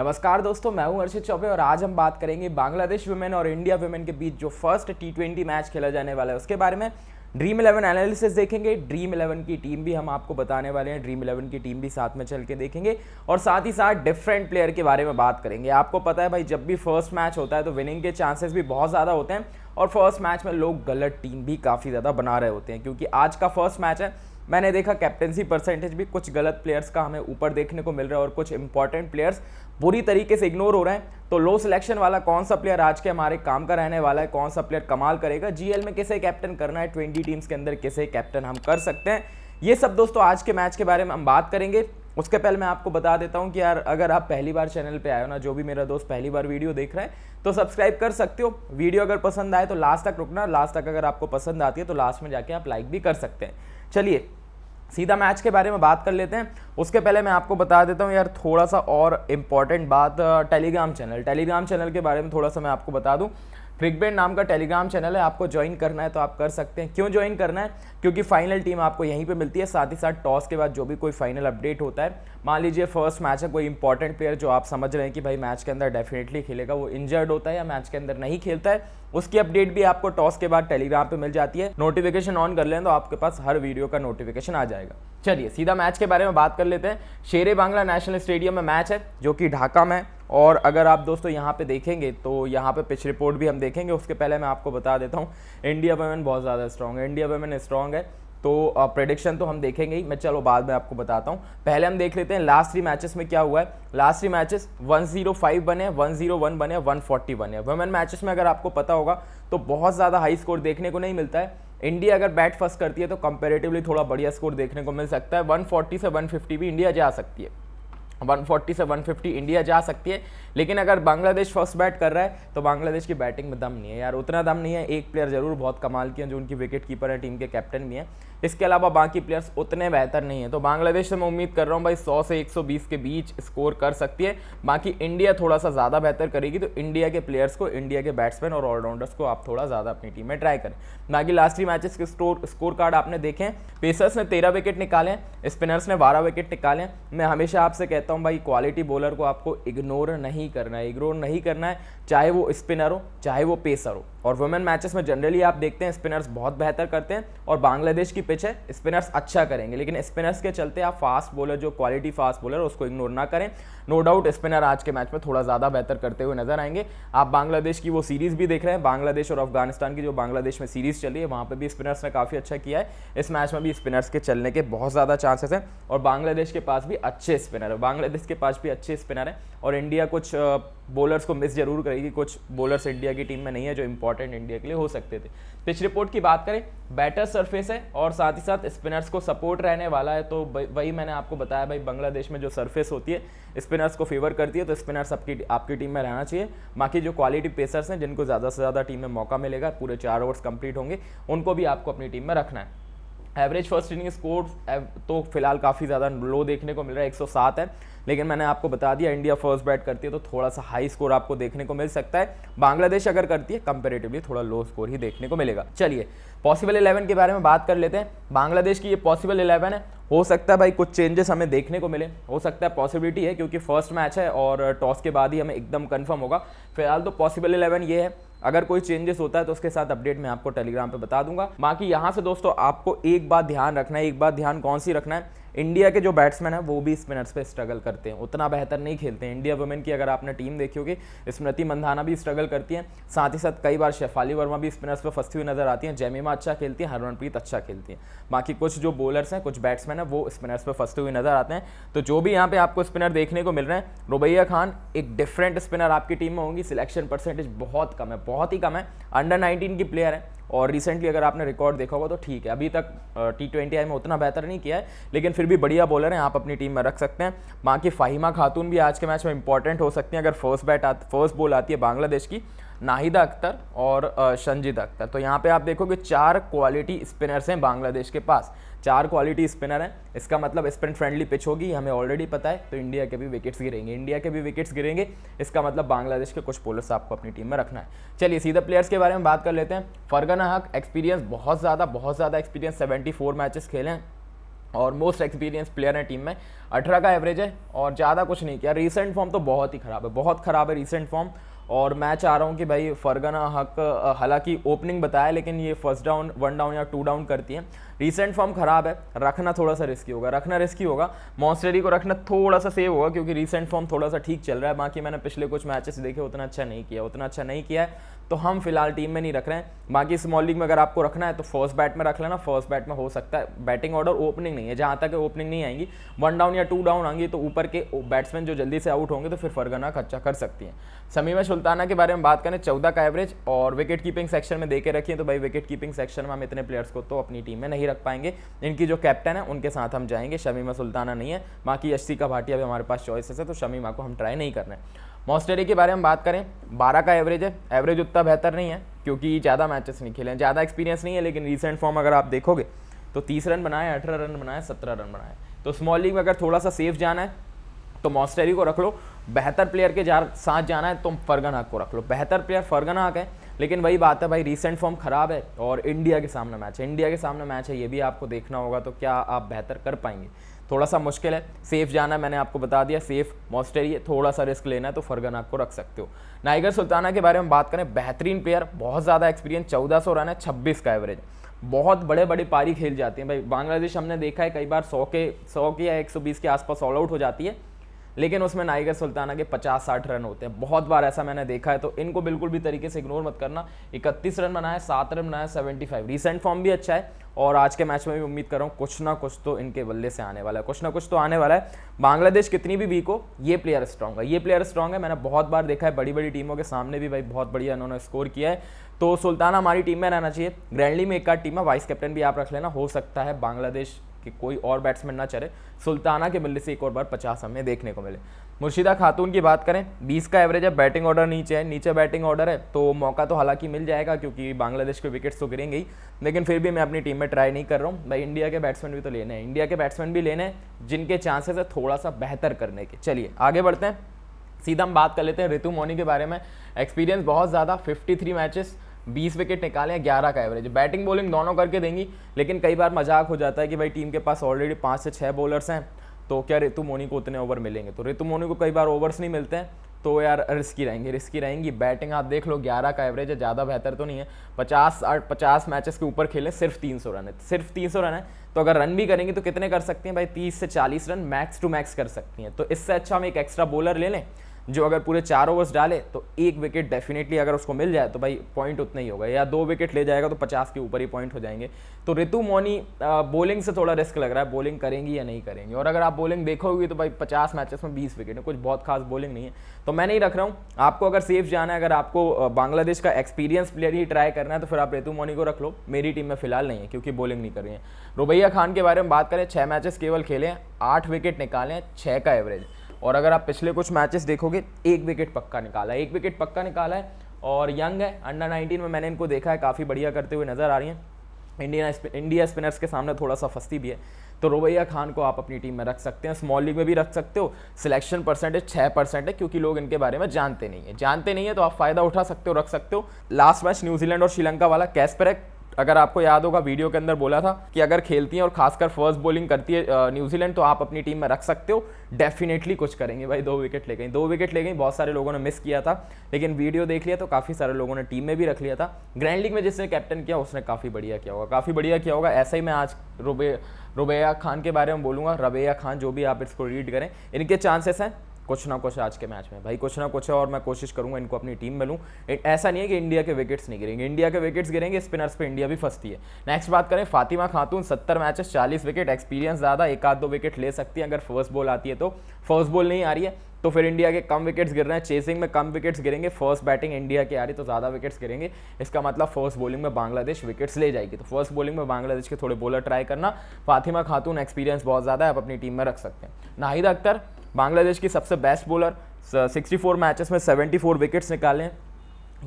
नमस्कार दोस्तों मैं हूं अर्षित चौबे और आज हम बात करेंगे बांग्लादेश वुमेन और इंडिया वुमेन के बीच जो फर्स्ट टी ट्वेंटी मैच खेला जाने वाला है उसके बारे में ड्रीम इलेवन एनालिसिस देखेंगे ड्रीम इलेवन की टीम भी हम आपको बताने वाले हैं ड्रीम इलेवन की टीम भी साथ में चल के देखेंगे और साथ ही साथ डिफरेंट प्लेयर के बारे में बात करेंगे आपको पता है भाई जब भी फर्स्ट मैच होता है तो विनिंग के चांसेस भी बहुत ज़्यादा होते हैं और फर्स्ट मैच में लोग गलत टीम भी काफ़ी ज़्यादा बना रहे होते हैं क्योंकि आज का फर्स्ट मैच है मैंने देखा कैप्टनसी परसेंटेज भी कुछ गलत प्लेयर्स का हमें ऊपर देखने को मिल रहा है और कुछ इंपॉर्टेंट प्लेयर्स बुरी तरीके से इग्नोर हो रहे हैं तो लो सिलेक्शन वाला कौन सा प्लेयर आज के हमारे काम का रहने वाला है कौन सा प्लेयर कमाल करेगा जीएल में किसे कैप्टन करना है ट्वेंटी टीम्स के अंदर किसे कैप्टन हम कर सकते हैं ये सब दोस्तों आज के मैच के बारे में हम बात करेंगे उसके पहले मैं आपको बता देता हूं कि यार अगर आप पहली बार चैनल पे आए हो ना जो भी मेरा दोस्त पहली बार वीडियो देख रहा है तो सब्सक्राइब कर सकते हो वीडियो अगर पसंद आए तो लास्ट तक रुकना लास्ट तक अगर आपको पसंद आती है तो लास्ट में जाके आप लाइक भी कर सकते हैं चलिए सीधा मैच के बारे में बात कर लेते हैं उसके पहले मैं आपको बता देता हूँ यार थोड़ा सा और इम्पॉर्टेंट बात टेलीग्राम चैनल टेलीग्राम चैनल के बारे में थोड़ा सा मैं आपको बता दूँ फ्रिकबेट नाम का टेलीग्राम चैनल है आपको ज्वाइन करना है तो आप कर सकते हैं क्यों ज्वाइन करना है क्योंकि फाइनल टीम आपको यहीं पे मिलती है साथ ही साथ टॉस के बाद जो भी कोई फाइनल अपडेट होता है मान लीजिए फर्स्ट मैच है कोई इंपॉर्टेंट प्लेयर जो आप समझ रहे हैं कि भाई मैच के अंदर डेफिनेटली खेलेगा वो इंजर्ड होता है या मैच के अंदर नहीं खेलता है उसकी अपडेट भी आपको टॉस के बाद टेलीग्राम पर मिल जाती है नोटिफिकेशन ऑन कर लें तो आपके पास हर वीडियो का नोटिफिकेशन आ जाएगा चलिए सीधा मैच के बारे में बात कर लेते हैं शेर बांग्ला नेशनल स्टेडियम में मैच है जो कि ढाका में और अगर आप दोस्तों यहाँ पे देखेंगे तो यहाँ पे पिच रिपोर्ट भी हम देखेंगे उसके पहले मैं आपको बता देता हूँ इंडिया वेमेन बहुत ज़्यादा स्ट्रॉन्ग है इंडिया वेमेन स्ट्रॉन्ग है तो प्रडिक्शन तो हम देखेंगे ही मैं चलो बाद में आपको बताता हूँ पहले हम देख लेते हैं लास्ट थ्री मैचेस में क्या हुआ है लास्ट थ्री मैचेस 105 बने 101 बने फोर्टी बने वुमेन मैचेस में अगर आपको पता होगा तो बहुत ज़्यादा हाई स्कोर देखने को नहीं मिलता है इंडिया अगर बैट फर्स्ट करती है तो कंपेरेटिवली थोड़ा बढ़िया स्कोर देखने को मिल सकता है वन से वन भी इंडिया जा सकती है 140 से 150 इंडिया जा सकती है लेकिन अगर बांग्लादेश फर्स्ट बैट कर रहा है तो बांग्लादेश की बैटिंग में दम नहीं है यार उतना दम नहीं है एक प्लेयर जरूर बहुत कमाल के हैं जो उनकी विकेट कीपर है टीम के कैप्टन भी हैं इसके अलावा बाकी प्लेयर्स उतने बेहतर नहीं है तो बांग्लादेश से मैं उम्मीद कर रहा हूँ भाई 100 से 120 के बीच स्कोर कर सकती है बाकी इंडिया थोड़ा सा ज़्यादा बेहतर करेगी तो इंडिया के प्लेयर्स को इंडिया के बैट्समैन और ऑलराउंडर्स को आप थोड़ा ज़्यादा अपनी टीम में ट्राई करें बाकी लास्ट ही मैचेस के स्टोर स्कोर कार्ड आपने देखें पेसर्स ने तेरह विकेट निकाले स्पिनर्स ने बारह विकेट निकाले मैं हमेशा आपसे कहता हूँ भाई क्वालिटी बॉलर को आपको इग्नोर नहीं करना है इग्नोर नहीं करना है चाहे वो स्पिनर हो चाहे वो पेसर हो और वुमेन मैचेस में जनरली आप देखते हैं स्पिनर्स बहुत बेहतर करते हैं और बांग्लादेश की पिच है स्पिनर्स अच्छा करेंगे लेकिन स्पिनर्स के चलते आप फास्ट बॉलर जो क्वालिटी फास्ट बॉलर उसको इग्नोर ना करें नो डाउट स्पिनर आज के मैच में थोड़ा ज़्यादा बेहतर करते हुए नजर आएंगे आप बांग्लादेश की वो सीरीज़ भी देख रहे हैं बांग्लादेश और अफगानिस्तान की जो बांग्लादेश में सीरीज़ चली है वहाँ पर भी स्पिनर्स ने काफ़ी अच्छा किया है इस मैच में भी स्पिनर्स के चलने के बहुत ज़्यादा चांसेस हैं और बांग्लादेश के पास भी अच्छे स्पिनर है बांग्लादेश के पास भी अच्छे स्पिनर हैं और इंडिया कुछ बॉलर्स को मिस जरूर करेगी कुछ बॉलर्स इंडिया की टीम में नहीं है जो इंपॉर्टेंट इंडिया के लिए हो सकते थे पिच रिपोर्ट की बात करें बैटर सरफेस है और साथ ही साथ स्पिनर्स को सपोर्ट रहने वाला है तो वही मैंने आपको बताया भाई बांग्लादेश में जो सरफेस होती है स्पिनर्स को फेवर करती है तो स्पिनर्स आपकी आपकी टीम में रहना चाहिए बाकी जो क्वालिटी पेसर्स हैं जिनको ज़्यादा से ज़्यादा टीम में मौका मिलेगा पूरे चार ओवर्स कंप्लीट होंगे उनको भी आपको अपनी टीम में रखना है एवरेज फर्स्ट इनिंग स्कोर तो फिलहाल काफ़ी ज़्यादा लो देखने को मिल रहा है एक है लेकिन मैंने आपको बता दिया इंडिया फर्स्ट बैट करती है तो थोड़ा सा हाई स्कोर आपको देखने को मिल सकता है बांग्लादेश अगर करती है कंपेरेटिवली थोड़ा लो स्कोर ही देखने को मिलेगा चलिए पॉसिबल इलेवन के बारे में बात कर लेते हैं बांग्लादेश की ये पॉसिबल इलेवन है हो सकता है भाई कुछ चेंजेस हमें देखने को मिले हो सकता है पॉसिबिलिटी है क्योंकि फर्स्ट मैच है और टॉस के बाद ही हमें एकदम कन्फर्म होगा फिलहाल तो पॉसिबल इलेवन ये है अगर कोई चेंजेस होता है तो उसके साथ अपडेट मैं आपको टेलीग्राम पे बता दूंगा बाकी यहाँ से दोस्तों आपको एक बात ध्यान रखना है एक बात ध्यान कौन सी रखना है इंडिया के जो बैट्समैन है वो भी स्पिनर्स पे स्ट्रगल करते हैं उतना बेहतर नहीं खेलते हैं इंडिया वुमेन की अगर आपने टीम देखी होगी स्मृति मंधाना भी स्ट्रगल करती हैं साथ ही साथ कई बार शेफाली वर्मा भी स्पिनर्स पर फंसती हुई नजर आती हैं जैमिमा अच्छा खेलती हैं हरमनप्रीत अच्छा खेलती हैं बाकी कुछ जो बॉलर्स हैं कुछ बैट्समैन हैं वो स्पिनर्स पर फंसते हुए नजर आते हैं तो जो भी यहाँ पे आपको स्पिनर देखने को मिल रहे हैं रुबैया खान एक डिफरेंट स्पिनर आपकी टीम में होंगी सिलेक्शन परसेंटेज बहुत कम है बहुत ही कम है अंडर नाइनटीन की प्लेयर है और रिसेंटली अगर आपने रिकॉर्ड देखा होगा तो ठीक है अभी तक टी ट्वेंटी आई में उतना बेहतर नहीं किया है लेकिन फिर भी बढ़िया बॉलर हैं आप अपनी टीम में रख सकते हैं बाकी फ़ाहिमा खातून भी आज के मैच में इंपॉर्टेंट हो सकती हैं अगर फर्स्ट बैट फर्स्ट बॉल आती है बांग्लादेश की नाहिदा अख्तर और शंजीदा अख्तर तो यहाँ पर आप देखोगे चार क्वालिटी स्पिनर्स हैं बांग्लादेश के पास चार क्वालिटी स्पिनर हैं इसका मतलब स्पिन फ्रेंडली पिच होगी हमें ऑलरेडी पता है तो इंडिया के भी विकेट्स गिरेंगे इंडिया के भी विकेट्स गिरेंगे इसका मतलब बांग्लादेश के कुछ बोलर्स आपको अपनी टीम में रखना है चलिए सीधे प्लेयर्स के बारे में बात कर लेते हैं फरगना हक एक्सपीरियंस बहुत ज़्यादा बहुत ज़्यादा एक्सपीरियंस सेवेंटी फोर मैचेस खेले हैं और मोस्ट एक्सपीरियंस प्लेयर है टीम में अठारह का एवरेज है और ज़्यादा कुछ नहीं किया रिसेंट फॉर्म तो बहुत ही ख़राब है बहुत ख़राब है रिसेंट फॉर्म और मैं चाह रहा हूँ कि भाई फरगना हक हालांकि ओपनिंग बताया लेकिन ये फर्स्ट डाउन वन डाउन या टू डाउन करती है रिसेंट फॉर्म खराब है रखना थोड़ा सा रिस्की होगा रखना रिस्की होगा मॉन्स्टेरी को रखना थोड़ा सा सेव होगा क्योंकि रिसेंट फॉर्म थोड़ा सा ठीक चल रहा है बाकी मैंने पिछले कुछ मैचेस देखे उतना अच्छा नहीं किया उतना अच्छा नहीं किया है तो हम फिलहाल टीम में नहीं रख रहे हैं बाकी स्मॉल लीग में अगर आपको रखना है तो फर्स्ट बैट में रख लेना फर्स्ट बैट में हो सकता है बैटिंग ऑर्डर ओपनिंग नहीं है जहाँ तक ओपनिंग नहीं आएंगी वन डाउन या टू डाउन आएंगी तो ऊपर के बैट्समैन जो जल्दी से आउट होंगे तो फिर फरगना खर्चा कर सकती हैं समीमा सुल्ताना के बारे में बात करें चौदह का एवरेज और विकेट कीपिंग सेक्शन में देके रखिए तो भाई विकेट कीपिंग सेक्शन में हम इतने प्लेयर्स को तो अपनी टीम में नहीं नहीं रख पाएंगे इनकी जो कैप्टन है उनके साथ हम जाएंगे शमीमा सुल्ताना नहीं है बाकी यशिका भाटिया भी हमारे पास चॉइसेस है तो शमीमा को हम ट्राई नहीं कर रहे हैं मॉस्टेरी के बारे में बात करें बारह का एवरेज है एवरेज उतना बेहतर नहीं है क्योंकि ज़्यादा मैचेस नहीं खेले हैं ज़्यादा एक्सपीरियंस नहीं है लेकिन रिसेंट फॉर्म अगर आप देखोगे तो तीस रन बनाए अठारह रन बनाए सत्रह रन बनाए तो स्मॉल लीग में अगर थोड़ा सा सेफ जाना है तो मॉस्टेरी को रख लो बेहतर प्लेयर के जा साथ जाना है तो फरगन हक को रख लो बेहतर प्लेयर फरगन हक है लेकिन वही बात है भाई रिसेंट फॉर्म ख़राब है और इंडिया के सामने मैच है इंडिया के सामने मैच है ये भी आपको देखना होगा तो क्या आप बेहतर कर पाएंगे थोड़ा सा मुश्किल है सेफ जाना मैंने आपको बता दिया सेफ मॉस्टेरी है थोड़ा सा रिस्क लेना है तो फरगन आपको रख सकते हो नाइगर सुल्ताना के बारे में बात करें बेहतरीन प्लेयर बहुत ज़्यादा एक्सपीरियंस चौदह सौ रन है छब्बीस का एवरेज बहुत बड़े बड़े पारी खेल जाती हैं भाई बांग्लादेश हमने देखा है कई बार सौ के सौ के या एक सौ बीस के आसपास ऑल आउट हो जाती है लेकिन उसमें नाइगर सुल्ताना के 50-60 रन होते हैं बहुत बार ऐसा मैंने देखा है तो इनको बिल्कुल भी तरीके से इग्नोर मत करना 31 रन बनाए सात रन बनाए 75 रिसेंट फॉर्म भी अच्छा है और आज के मैच में भी उम्मीद कर रहा हूँ कुछ ना कुछ तो इनके बल्ले से आने वाला है कुछ ना कुछ तो आने वाला है बांग्लादेश कितनी भी वीक हो ये प्लेयर स्ट्रॉन्ग है ये प्लेयर स्ट्रॉन्ग है मैंने बहुत बार देखा है बड़ी बड़ी टीमों के सामने भी भाई बहुत बढ़िया इन्होंने स्कोर किया है तो सुल्ताना हमारी टीम में रहना चाहिए ग्रैंडली में एक आध टीम है वाइस कैप्टन भी आप रख लेना हो सकता है बांग्लादेश कि कोई और बैट्समैन ना चले सुल्ताना के मिलने से एक और बार पचास हमें देखने को मिले मुर्शिदा खातून की बात करें 20 का एवरेज है बैटिंग ऑर्डर नीचे है नीचे बैटिंग ऑर्डर है तो मौका तो हालांकि मिल जाएगा क्योंकि बांग्लादेश के विकेट्स तो गिरेंगे ही लेकिन फिर भी मैं अपनी टीम में ट्राई नहीं कर रहा हूँ भाई इंडिया के बैट्समैन भी तो लेने हैं इंडिया के बैट्समैन भी लेने हैं जिनके चांसेस है थोड़ा सा बेहतर करने के चलिए आगे बढ़ते हैं सीधा हम बात कर लेते हैं ऋतु मोनी के बारे में एक्सपीरियंस बहुत ज़्यादा थ्री मैचेस बीस विकेट निकाले हैं ग्यारह का एवरेज बैटिंग बॉलिंग दोनों करके देंगी लेकिन कई बार मजाक हो जाता है कि भाई टीम के पास ऑलरेडी पाँच से छः बॉलर्स हैं तो क्या रितु मोनी को उतने ओवर मिलेंगे तो रितु मोनी को कई बार ओवर्स नहीं मिलते हैं तो यार रिस्की रहेंगी रिस्की रहेंगी बैटिंग आप देख लो 11 का एवरेज है ज़्यादा बेहतर तो नहीं है 50 आठ पचास मैचेस के ऊपर खेलें सिर्फ 300 रन है सिर्फ 300 रन है तो अगर रन भी करेंगे तो कितने कर सकती हैं भाई 30 से 40 रन मैक्स टू मैक्स कर सकती हैं तो इससे अच्छा हम एक एक्स्ट्रा बॉलर ले लें जो अगर पूरे चार ओवर्स डाले तो एक विकेट डेफिनेटली अगर उसको मिल जाए तो भाई पॉइंट उतना ही होगा या दो विकेट ले जाएगा तो पचास के ऊपर ही पॉइंट हो जाएंगे तो ऋतु मोनी बॉलिंग से थोड़ा रिस्क लग रहा है बॉलिंग करेंगी या नहीं करेंगी और अगर आप बॉलिंग देखोगे तो भाई पचास मैचेस में बीस विकेट है कुछ बहुत खास बॉलिंग नहीं है तो मैं नहीं रख रहा हूँ आपको अगर सेफ जाना है अगर आपको बांग्लादेश का एक्सपीरियंस प्लेयर ही ट्राई करना है तो फिर आप रितु मोनी को रख लो मेरी टीम में फिलहाल नहीं है क्योंकि बॉलिंग नहीं कर रही है रुबैया खान के बारे में बात करें छः मैचेस केवल खेले आठ विकेट निकाले छः का एवरेज और अगर आप पिछले कुछ मैचेस देखोगे एक विकेट पक्का निकाला है एक विकेट पक्का निकाला है और यंग है अंडर 19 में मैंने इनको देखा है काफ़ी बढ़िया करते हुए नज़र आ रही हैं इंडिया इंडिया स्पिनर्स के सामने थोड़ा सा फंसती भी है तो रुबैया खान को आप अपनी टीम में रख सकते हैं स्मॉल लीग में भी रख सकते हो सिलेक्शन परसेंटेज छः परसेंट है क्योंकि लोग इनके बारे में जानते नहीं है जानते नहीं है तो आप फ़ायदा उठा सकते हो रख सकते हो लास्ट मैच न्यूजीलैंड और श्रीलंका वाला कैस्परेक अगर आपको याद होगा वीडियो के अंदर बोला था कि अगर खेलती हैं और खासकर फर्स्ट बॉलिंग करती है न्यूजीलैंड तो आप अपनी टीम में रख सकते हो डेफिनेटली कुछ करेंगे भाई दो विकेट ले गई दो विकेट ले गई बहुत सारे लोगों ने मिस किया था लेकिन वीडियो देख लिया तो काफ़ी सारे लोगों ने टीम में भी रख लिया था ग्रैंड लीग में जिसने कैप्टन किया उसने काफ़ी बढ़िया किया होगा काफ़ी बढ़िया किया होगा ऐसा ही मैं आज रुबे रुबैया खान के बारे में बोलूँगा रबैया खान जो भी आप इसको रीड करें इनके चांसेस हैं कुछ ना कुछ आज के मैच में भाई कुछ ना कुछ है और मैं कोशिश करूंगा इनको अपनी टीम में लूँ ऐसा नहीं है कि इंडिया के विकेट्स नहीं गिरेंगे इंडिया के विकेट्स गिरेंगे स्पिनर्स पर इंडिया भी फंसती है नेक्स्ट बात करें फातिमा खातून सत्तर मैचेस चालीस विकेट एक्सपीरियंस ज़्यादा एक आध दो विकेट ले सकती है अगर फर्स्ट बॉल आती है तो फर्स्ट बॉल नहीं आ रही है तो फिर इंडिया के कम विकेट्स गिर रहे हैं चेसिंग में कम विकेट्स गिरेंगे फर्स्ट बैटिंग इंडिया की आ रही तो ज़्यादा विकेट्स गिरेंगे इसका मतलब फर्स्ट बॉलिंग में बांग्लादेश विकेट्स ले जाएगी तो फर्स्ट बॉलिंग में बांग्लादेश के थोड़े बॉलर ट्राई करना फातिमा खातून एक्सपीरियंस बहुत ज़्यादा है आप अपनी टीम में रख सकते हैं नाहिद अख्तर बांग्लादेश की सबसे बेस्ट बॉलर 64 मैचेस में 74 विकेट्स निकाले हैं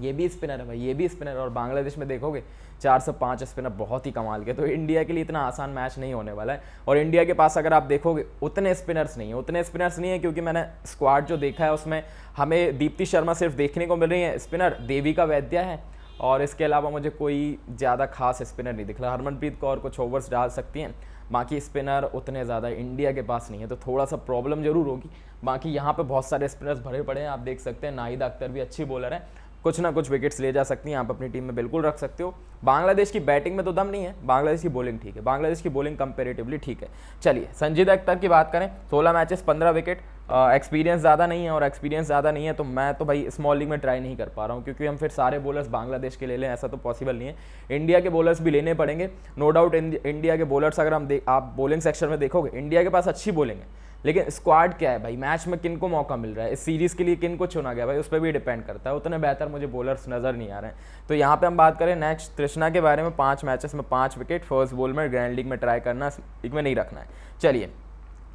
ये भी स्पिनर है भाई ये भी स्पिनर और बांग्लादेश में देखोगे चार से पाँच स्पिनर बहुत ही कमाल के तो इंडिया के लिए इतना आसान मैच नहीं होने वाला है और इंडिया के पास अगर आप देखोगे उतने स्पिनर्स नहीं है उतने स्पिनर्स नहीं है क्योंकि मैंने स्क्वाड जो देखा है उसमें हमें दीप्ति शर्मा सिर्फ देखने को मिल रही है स्पिनर देविका वैद्या है और इसके अलावा मुझे कोई ज़्यादा खास स्पिनर नहीं दिख रहा हरमनप्रीत कौर कुछ ओवर्स डाल सकती हैं बाकी स्पिनर उतने ज़्यादा इंडिया के पास नहीं है तो थोड़ा सा प्रॉब्लम जरूर होगी बाकी यहाँ पर बहुत सारे स्पिनर्स भरे पड़े हैं आप देख सकते हैं नाहिद अख्तर भी अच्छी बॉलर है कुछ ना कुछ विकेट्स ले जा सकती हैं आप अपनी टीम में बिल्कुल रख सकते हो बांग्लादेश की बैटिंग में तो दम नहीं है बांग्लादेश की बॉलिंग ठीक है बांग्लादेश की बॉलिंग कंपेरेटिवली ठीक है चलिए संजीद अख्तर की बात करें सोलह मैचेस पंद्रह विकेट एक्सपीरियंस ज़्यादा नहीं है और एक्सपीरियंस ज़्यादा नहीं है तो मैं तो भाई स्मॉल लीग में ट्राई नहीं कर पा रहा हूँ क्योंकि हम फिर सारे बॉलर्स बांग्लादेश के ले लें ऐसा तो पॉसिबल नहीं है इंडिया के बॉलर्स भी लेने पड़ेंगे नो डाउट इंडिया के बॉलर्स अगर हम आप बॉलिंग सेक्शन में देखोगे इंडिया के पास अच्छी बॉलिंग है लेकिन स्क्वाड क्या है भाई मैच में किन को मौका मिल रहा है इस सीरीज़ के लिए किन को चुना गया भाई उस पर भी डिपेंड करता है उतने बेहतर मुझे बॉलर्स नज़र नहीं आ रहे हैं तो यहाँ पर हम बात करें नेक्स्ट कृष्णा के बारे में पाँच मैचेस में पाँच विकेट फर्स्ट बॉल में ग्रैंड लीग में ट्राई करना लीग में नहीं रखना है चलिए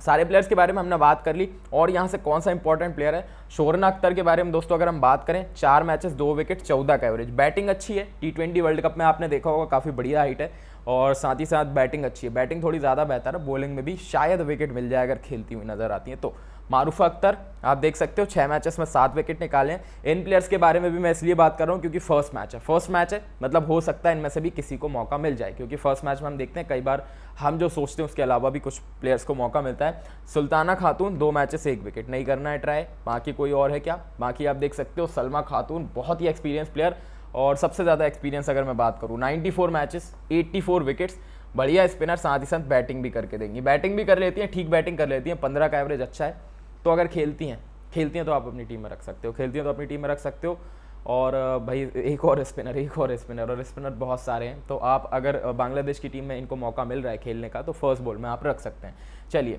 सारे प्लेयर्स के बारे में हमने बात कर ली और यहाँ से कौन सा इंपॉर्टेंट प्लेयर है शोरना अख्तर के बारे में दोस्तों अगर हम बात करें चार मैचेस दो विकेट चौदह का एवरेज बैटिंग अच्छी है टी ट्वेंटी वर्ल्ड कप में आपने देखा होगा काफ़ी बढ़िया हाइट है और साथ ही साथ बैटिंग अच्छी है बैटिंग थोड़ी ज़्यादा बेहतर है बॉलिंग में भी शायद विकेट मिल जाए अगर खेलती हुई नज़र आती है तो मारूफ अख्तर आप देख सकते हो छः मैचेस में सात विकेट निकाले हैं इन प्लेयर्स के बारे में भी मैं इसलिए बात कर रहा हूँ क्योंकि फर्स्ट मैच है फर्स्ट मैच है मतलब हो सकता है इनमें से भी किसी को मौका मिल जाए क्योंकि फर्स्ट मैच में हम देखते हैं कई बार हम जो सोचते हैं उसके अलावा भी कुछ प्लेयर्स को मौका मिलता है सुल्ताना खातून दो मैचेस एक विकेट नहीं करना है ट्राई बाकी कोई और है क्या बाकी आप देख सकते हो सलमा खातून बहुत ही एक्सपीरियंस प्लेयर और सबसे ज़्यादा एक्सपीरियंस अगर मैं बात करूँ 94 फोर मैचेस एट्टी विकेट्स बढ़िया स्पिनर साथ ही साथ बैटिंग भी करके देंगी बैटिंग भी कर लेती हैं ठीक बैटिंग कर लेती हैं पंद्रह का एवरेज अच्छा है तो अगर खेलती हैं खेलती हैं तो आप अपनी टीम में रख सकते हो खेलती हैं तो अपनी टीम में रख सकते हो और भाई एक और स्पिनर एक और स्पिनर और स्पिनर बहुत सारे हैं तो आप अगर बांग्लादेश की टीम में इनको मौका मिल रहा है खेलने का तो फर्स्ट बॉल में आप रख सकते हैं चलिए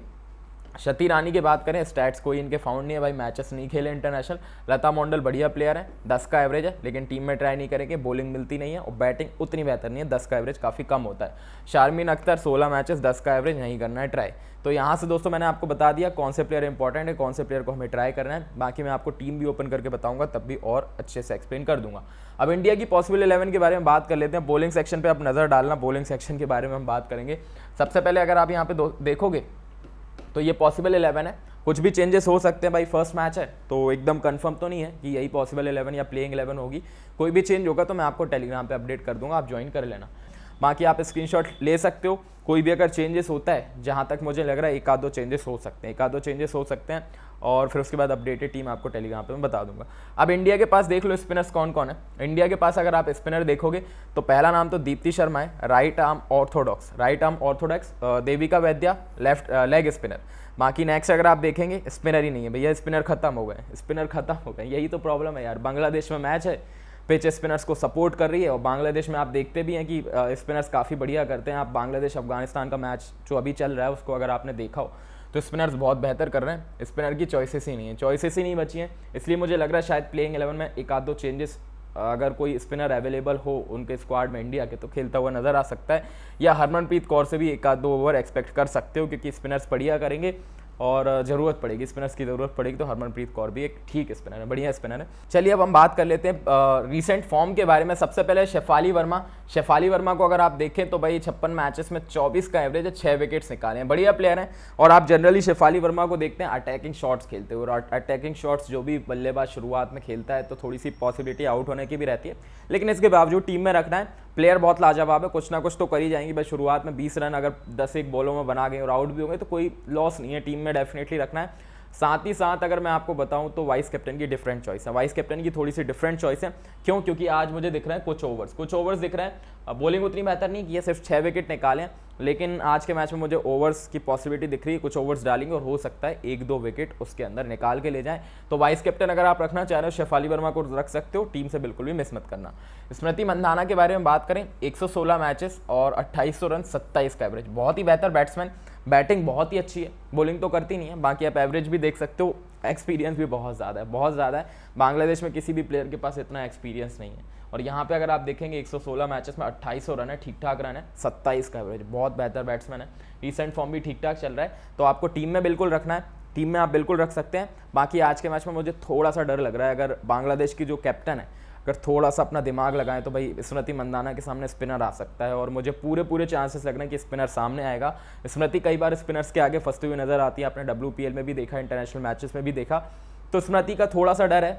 शति रानी की बात करें स्टैट्स कोई इनके फाउंड नहीं है भाई मैचेस नहीं खेले इंटरनेशनल लता मोंडल बढ़िया प्लेयर है दस का एवरेज है लेकिन टीम में ट्राई नहीं करेंगे बॉलिंग मिलती नहीं है और बैटिंग उतनी बेहतर नहीं है दस का एवरेज काफ़ी कम होता है शारमीन अख्तर सोलह मैचेस दस का एवरेज नहीं करना है ट्राई तो यहाँ से दोस्तों मैंने आपको बता दिया कौन से प्लेयर इंपॉर्टेंट है कौन से प्लेयर को हमें ट्राई करना है बाकी मैं आपको टीम भी ओपन करके बताऊंगा तब भी और अच्छे से एक्सप्लेन कर दूंगा अब इंडिया की पॉसिबल इलेवन के बारे में बात कर लेते हैं बॉलिंग सेक्शन पर आप नज़र डालना बॉलिंग सेक्शन के बारे में हम बात करेंगे सबसे पहले अगर आप यहाँ पे देखोगे तो ये पॉसिबल इलेवन है कुछ भी चेंजेस हो सकते हैं भाई फर्स्ट मैच है तो एकदम कंफर्म तो नहीं है कि यही पॉसिबल इलेवन या प्लेइंग इलेवन होगी कोई भी चेंज होगा तो मैं आपको टेलीग्राम पे अपडेट कर दूंगा आप ज्वाइन कर लेना बाकी आप स्क्रीनशॉट ले सकते हो कोई भी अगर चेंजेस होता है जहाँ तक मुझे लग रहा है एक आध दो चेंजेस हो सकते हैं एक आध दो चेंजेस हो सकते हैं और फिर उसके बाद अपडेटेड टीम आपको टेलीग्राम पे मैं बता दूंगा अब इंडिया के पास देख लो स्पिनर्स कौन कौन है इंडिया के पास अगर आप स्पिनर देखोगे तो पहला नाम तो दीप्ति शर्मा है right arm orthodox right arm orthodox Devika Vaidya left leg spinner बाकी नेक्स्ट अगर आप देखेंगे स्पिनर ही नहीं है भैया स्पिनर खत्म हो गए स्पिनर खत्म हो गए यही तो प्रॉब्लम है यार बांग्लादेश में मैच है पिच स्पिनर्स को सपोर्ट कर रही है और बांग्लादेश में आप देखते भी हैं कि स्पिनर्स काफ़ी बढ़िया करते हैं आप बांग्लादेश अफगानिस्तान का मैच जो अभी चल रहा है उसको अगर आपने देखा हो तो स्पिनर्स बहुत बेहतर कर रहे हैं स्पिनर की चॉइसेस ही नहीं है चॉइसेस ही नहीं बची हैं इसलिए मुझे लग रहा है शायद प्लेइंग एलेवन में एक आध दो चेंजेस अगर कोई स्पिनर अवेलेबल हो उनके स्क्वाड में इंडिया के तो खेलता हुआ नज़र आ सकता है या हरमनप्रीत कौर से भी एक आध दो ओवर एक्सपेक्ट कर सकते हो क्योंकि स्पिनर्स बढ़िया करेंगे और ज़रूरत पड़ेगी स्पिनर्स की ज़रूरत पड़ेगी तो हरमनप्रीत कौर भी एक ठीक स्पिनर है बढ़िया स्पिनर है चलिए अब हम बात कर लेते हैं रिसेंट फॉर्म के बारे में सबसे पहले शेफाली वर्मा शेफाली वर्मा को अगर आप देखें तो भाई छप्पन मैचेस में चौबीस का एवरेज है छः विकेट्स निकाले हैं बढ़िया प्लेयर हैं और आप जनरली शेफाली वर्मा को देखते हैं अटैकिंग शॉट्स खेलते हुए और अटैकिंग शॉट्स जो भी बल्लेबाज शुरुआत में खेलता है तो थोड़ी सी पॉसिबिलिटी आउट होने की भी रहती है लेकिन इसके बावजूद टीम में रखना है प्लेयर बहुत लाजवाब है कुछ ना कुछ तो कर ही जाएंगे भाई शुरुआत में बीस रन अगर दस एक बॉलों में बना गए और आउट भी होंगे तो कोई लॉस नहीं है टीम में डेफिनेटली रखना है साथ ही साथ अगर मैं आपको बताऊं तो वाइस कैप्टन की डिफरेंट चॉइस है वाइस कैप्टन की थोड़ी सी डिफरेंट चॉइस है क्यों क्योंकि आज मुझे दिख रहे हैं कुछ ओवर्स कुछ ओवर्स दिख रहे हैं बॉलिंग उतनी बेहतर नहीं कि ये सिर्फ छः विकेट निकालें लेकिन आज के मैच में मुझे ओवर्स की पॉसिबिलिटी दिख रही है कुछ ओवर्स डालेंगे और हो सकता है एक दो विकेट उसके अंदर निकाल के ले जाएं तो वाइस कैप्टन अगर आप रखना चाह रहे हो शेफाली वर्मा को रख सकते हो टीम से बिल्कुल भी मिस मत करना स्मृति मंदाना के बारे में बात करें 116 मैचेस और 2800 रन सत्ताईस का एवरेज बहुत ही बेहतर बैट्समैन बैटिंग बहुत ही अच्छी है बॉलिंग तो करती नहीं है बाकी आप एवरेज भी देख सकते हो एक्सपीरियंस भी बहुत ज़्यादा है बहुत ज़्यादा है बांग्लादेश में किसी भी प्लेयर के पास इतना एक्सपीरियंस नहीं है और यहाँ पे अगर आप देखेंगे 116 मैचेस में 2800 रन है ठीक ठाक रन है 27 का एवरेज बहुत बेहतर बैट्समैन है रिसेंट फॉर्म भी ठीक ठाक चल रहा है तो आपको टीम में बिल्कुल रखना है टीम में आप बिल्कुल रख सकते हैं बाकी आज के मैच में मुझे थोड़ा सा डर लग रहा है अगर बांग्लादेश की जो कैप्टन है अगर थोड़ा सा अपना दिमाग लगाएं तो भाई स्मृति मंदाना के सामने स्पिनर आ सकता है और मुझे पूरे पूरे चांसेस लग रहे हैं कि स्पिनर सामने आएगा स्मृति कई बार स्पिनर्स के आगे फंसती हुई नज़र आती है आपने डब्ल्यू में भी देखा इंटरनेशनल मैचेस में भी देखा तो स्मृति का थोड़ा सा डर है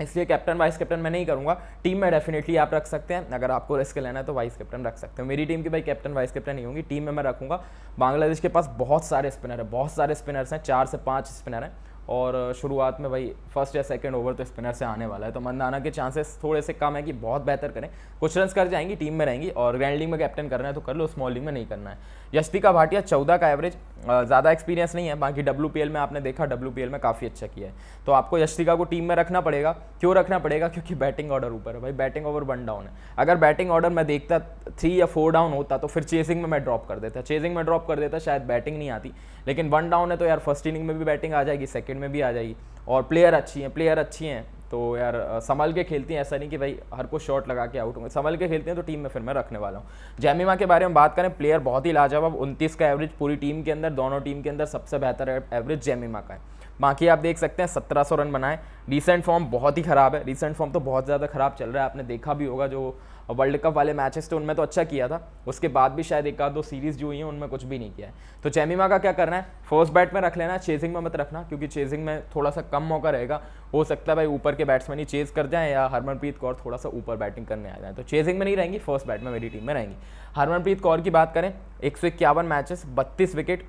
इसलिए कैप्टन वाइस कैप्टन मैं नहीं करूँगा टीम में डेफिनेटली आप रख सकते हैं अगर आपको रिस्क लेना है तो वाइस कैप्टन रख सकते हो मेरी टीम की भाई कैप्टन वाइस कैप्टन नहीं होंगी टीम में मैं रखूँगा बांग्लादेश के पास बहुत सारे स्पिनर है बहुत सारे स्पिनर्स हैं चार से पाँच स्पिनर हैं और शुरुआत में भाई फर्स्ट या सेकंड ओवर तो स्पिनर से आने वाला है तो मंदाना के चांसेस थोड़े से कम है कि बहुत बेहतर करें कुछ रन कर जाएंगी टीम में रहेंगी और ग्रैंड लीग में कैप्टन करना है तो कर लो स्मॉल लीग में नहीं करना है यशतिका भाटिया चौदह का एवरेज ज़्यादा एक्सपीरियंस नहीं है बाकी डब्ल्यू में आपने देखा डब्ल्यू में काफ़ी अच्छा किया है तो आपको यशतिका को टीम में रखना पड़ेगा क्यों रखना पड़ेगा क्योंकि बैटिंग ऑर्डर ऊपर है भाई बैटिंग ओवर वन डाउन है अगर बैटिंग ऑर्डर मैं देखता थ्री या फोर डाउन होता तो फिर चेसिंग में मैं ड्रॉप कर देता चेसिंग में ड्रॉप कर देता शायद बैटिंग नहीं आती लेकिन वन डाउन है तो यार फर्स्ट इनिंग में भी बैटिंग आ जाएगी सेकेंड क्रिकेट में भी आ जाएगी और प्लेयर अच्छी हैं प्लेयर अच्छी हैं तो यार संभल के खेलती हैं ऐसा नहीं कि भाई हर को शॉट लगा के आउट होंगे संभल के खेलते हैं तो टीम में फिर मैं रखने वाला हूँ जैमिमा के बारे में बात करें प्लेयर बहुत ही लाजवाब उनतीस का एवरेज पूरी टीम के अंदर दोनों टीम के अंदर सबसे बेहतर एवरेज जैमिमा का है बाकी आप देख सकते हैं सत्रह रन बनाए रिसेंट फॉर्म बहुत ही ख़राब है रिसेंट फॉर्म तो बहुत ज़्यादा ख़राब चल रहा है आपने देखा भी होगा जो और वर्ल्ड कप वाले मैचेस तो उनमें तो अच्छा किया था उसके बाद भी शायद एक आध दो सीरीज़ जो हुई हैं उनमें कुछ भी नहीं किया है तो चैमिमा का क्या करना है फर्स्ट बैट में रख लेना चेजिंग में मत रखना क्योंकि चेजिंग में थोड़ा सा कम मौका रहेगा हो सकता है भाई ऊपर के बैट्समैन ही चेज कर जाएँ या हरमनप्रीत कौर थोड़ा सा ऊपर बैटिंग करने आ जाए तो चेजिंग में नहीं रहेंगी फर्स्ट बैट में मेरी टीम में रहेंगी हरमनप्रीत कौर की बात करें एक सौ इक्यावन मैचेस बत्तीस विकेट